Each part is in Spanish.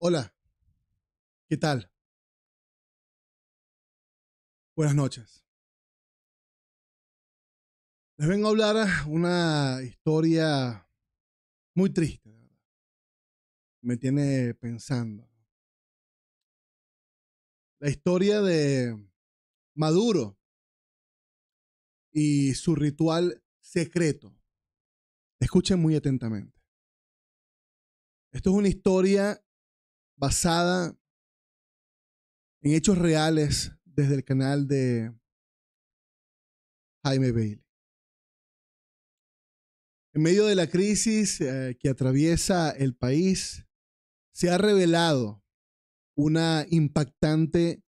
Hola, ¿qué tal? Buenas noches. Les vengo a hablar una historia muy triste, me tiene pensando. La historia de Maduro y su ritual secreto. Escuchen muy atentamente. Esto es una historia basada en hechos reales desde el canal de Jaime Bailey. En medio de la crisis eh, que atraviesa el país, se ha revelado una impactante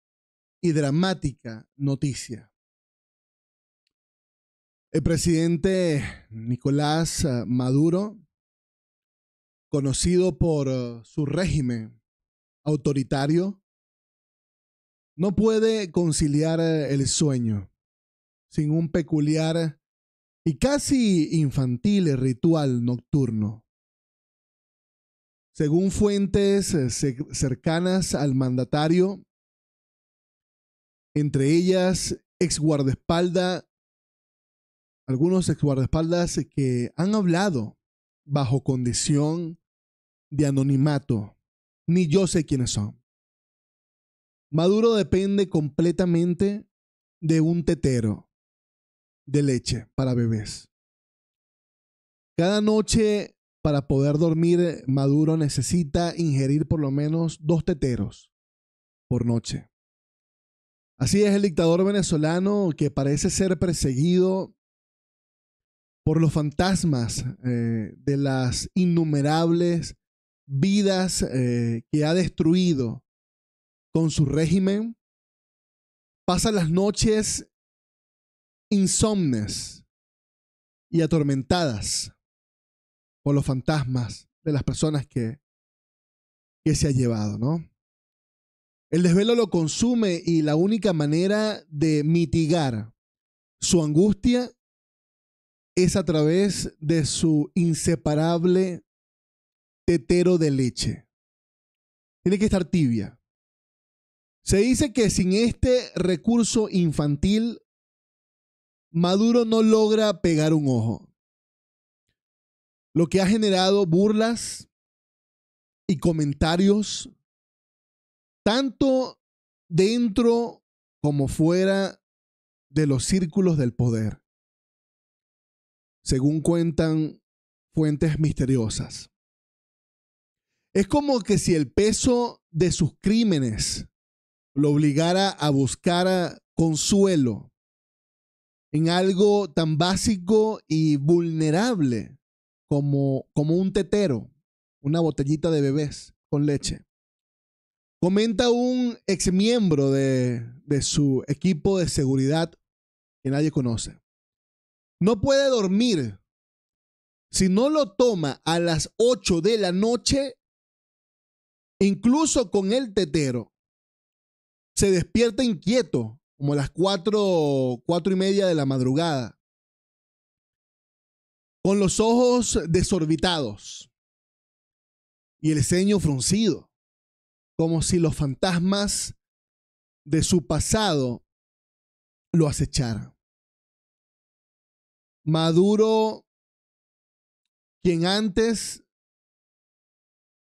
y dramática noticia. El presidente Nicolás eh, Maduro, conocido por eh, su régimen autoritario, no puede conciliar eh, el sueño sin un peculiar y casi infantil ritual nocturno. Según fuentes eh, cercanas al mandatario, entre ellas ex guardaespalda, algunos ex guardaespaldas que han hablado bajo condición de anonimato ni yo sé quiénes son. Maduro depende completamente de un tetero de leche para bebés. Cada noche, para poder dormir, Maduro necesita ingerir por lo menos dos teteros por noche. Así es el dictador venezolano que parece ser perseguido por los fantasmas eh, de las innumerables vidas eh, que ha destruido con su régimen, pasa las noches insomnes y atormentadas por los fantasmas de las personas que, que se ha llevado, ¿no? El desvelo lo consume y la única manera de mitigar su angustia es a través de su inseparable tetero de leche. Tiene que estar tibia. Se dice que sin este recurso infantil, Maduro no logra pegar un ojo, lo que ha generado burlas y comentarios, tanto dentro como fuera de los círculos del poder, según cuentan fuentes misteriosas. Es como que si el peso de sus crímenes lo obligara a buscar ah, consuelo en algo tan básico y vulnerable como, como un tetero, una botellita de bebés con leche. Comenta un exmiembro de, de su equipo de seguridad que nadie conoce. No puede dormir. Si no lo toma a las 8 de la noche, incluso con el tetero, se despierta inquieto, como a las cuatro, cuatro y media de la madrugada, con los ojos desorbitados y el ceño fruncido, como si los fantasmas de su pasado lo acecharan. Maduro, quien antes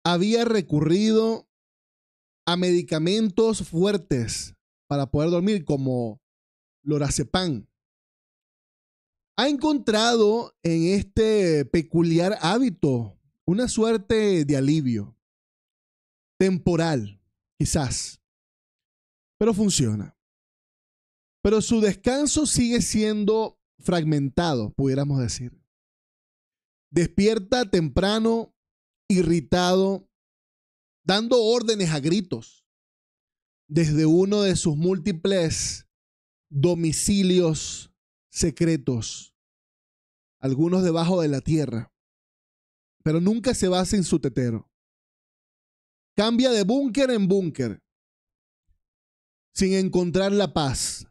había recurrido a medicamentos fuertes para poder dormir, como lorazepam. Ha encontrado en este peculiar hábito una suerte de alivio, temporal, quizás, pero funciona. Pero su descanso sigue siendo fragmentado, pudiéramos decir. Despierta temprano irritado, dando órdenes a gritos desde uno de sus múltiples domicilios secretos, algunos debajo de la tierra, pero nunca se basa en su tetero. Cambia de búnker en búnker, sin encontrar la paz,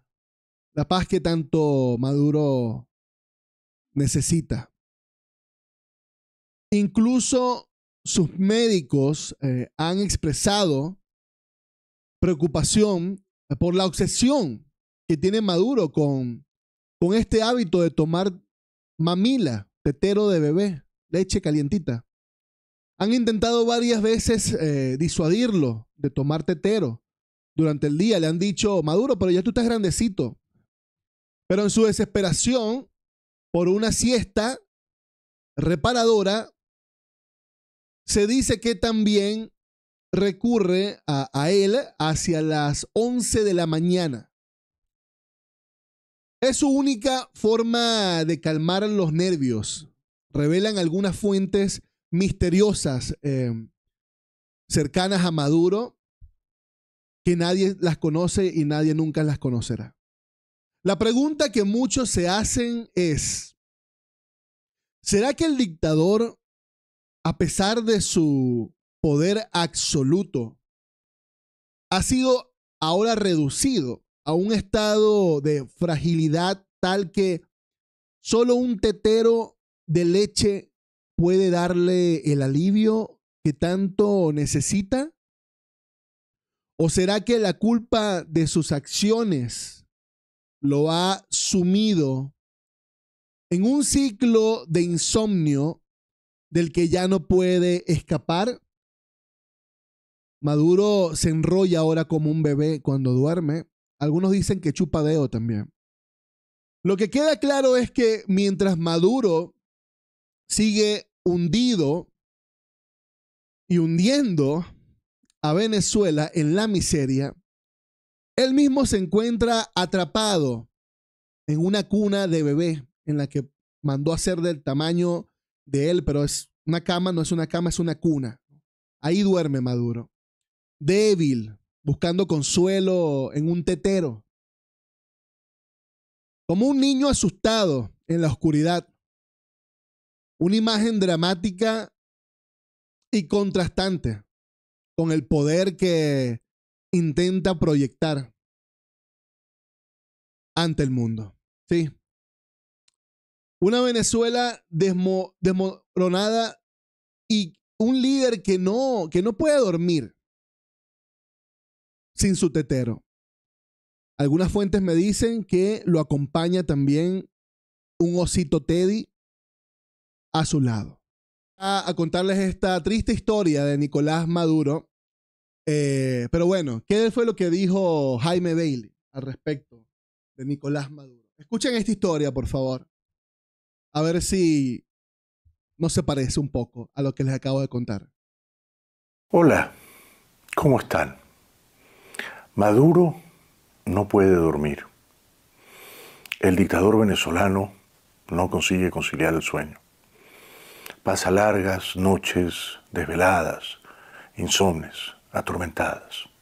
la paz que tanto Maduro necesita. Incluso sus médicos eh, han expresado preocupación eh, por la obsesión que tiene Maduro con, con este hábito de tomar mamila, tetero de bebé, leche calientita. Han intentado varias veces eh, disuadirlo de tomar tetero durante el día. Le han dicho, Maduro, pero ya tú estás grandecito. Pero en su desesperación, por una siesta reparadora, se dice que también recurre a, él hacia las 11 de la mañana. Es su única forma de calmar los nervios, revelan algunas fuentes misteriosas eh, cercanas a Maduro que nadie las conoce y nadie nunca las conocerá. La pregunta que muchos se hacen es, ¿será que el dictador a pesar de su poder absoluto, ha sido ahora reducido a un estado de fragilidad tal que solo un tetero de leche puede darle el alivio que tanto necesita? ¿O será que la culpa de sus acciones lo ha sumido en un ciclo de insomnio del que ya no puede escapar. Maduro se enrolla ahora como un bebé cuando duerme. Algunos dicen que chupa dedo también. Lo que queda claro es que mientras Maduro sigue hundido y hundiendo a Venezuela en la miseria, él mismo se encuentra atrapado en una cuna de bebé en la que mandó a ser del tamaño de él, pero es una cama, no es una cama, es una cuna. Ahí duerme Maduro. Débil, buscando consuelo en un tetero. Como un niño asustado en la oscuridad. Una imagen dramática y contrastante con el poder que intenta proyectar ante el mundo. Sí, una Venezuela desmoronada y un líder que no, que no puede dormir sin su tetero. Algunas fuentes me dicen que lo acompaña también un osito Teddy a su lado. A, contarles esta triste historia de Nicolás Maduro. Eh, pero bueno, ¿qué fue lo que dijo Jaime Bailey al respecto de Nicolás Maduro? Escuchen esta historia, por favor a ver si no se parece un poco a lo que les acabo de contar. Hola, ¿cómo están? Maduro no puede dormir. El dictador venezolano no consigue conciliar el sueño. Pasa largas noches desveladas, insomnes, atormentadas.